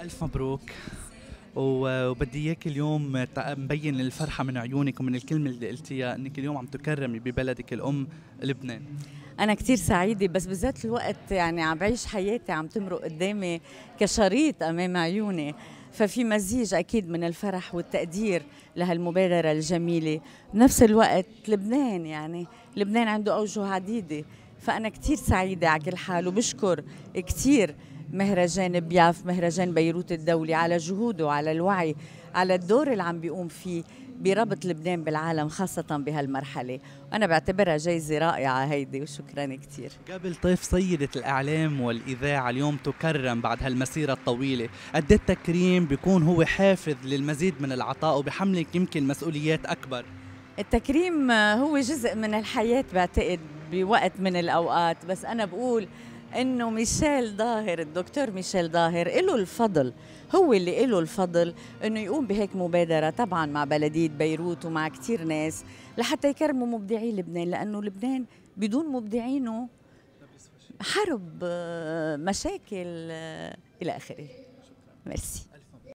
ألف مبروك وبدي اياك اليوم مبين الفرحه من عيونك ومن الكلمه اللي قلتيها انك اليوم عم تكرمي ببلدك الام لبنان انا كثير سعيده بس بالذات الوقت يعني عم بعيش حياتي عم تمرق قدامي كشريط امام عيوني ففي مزيج اكيد من الفرح والتقدير لهالمبادره الجميله بنفس الوقت لبنان يعني لبنان عنده اوجه عديده فانا كثير سعيده على كل حال وبشكر كثير مهرجان بياف مهرجان بيروت الدولي على جهوده على الوعي على الدور اللي عم بيقوم فيه بربط لبنان بالعالم خاصة بهالمرحلة أنا بعتبرها جايزة رائعة هيدي وشكرا كثير قبل طيف سيدة الإعلام والإذاعة اليوم تكرم بعد هالمسيرة الطويلة قد إيه التكريم بيكون هو حافظ للمزيد من العطاء وبحملك يمكن مسؤوليات أكبر التكريم هو جزء من الحياة بعتقد بوقت من الأوقات بس أنا بقول انه ميشيل ظاهر الدكتور ميشيل ظاهر له الفضل هو اللي له الفضل انه يقوم بهيك مبادره طبعا مع بلديه بيروت ومع كثير ناس لحتى يكرموا مبدعي لبنان لانه لبنان بدون مبدعينه حرب آه، مشاكل آه، الى اخره ميرسي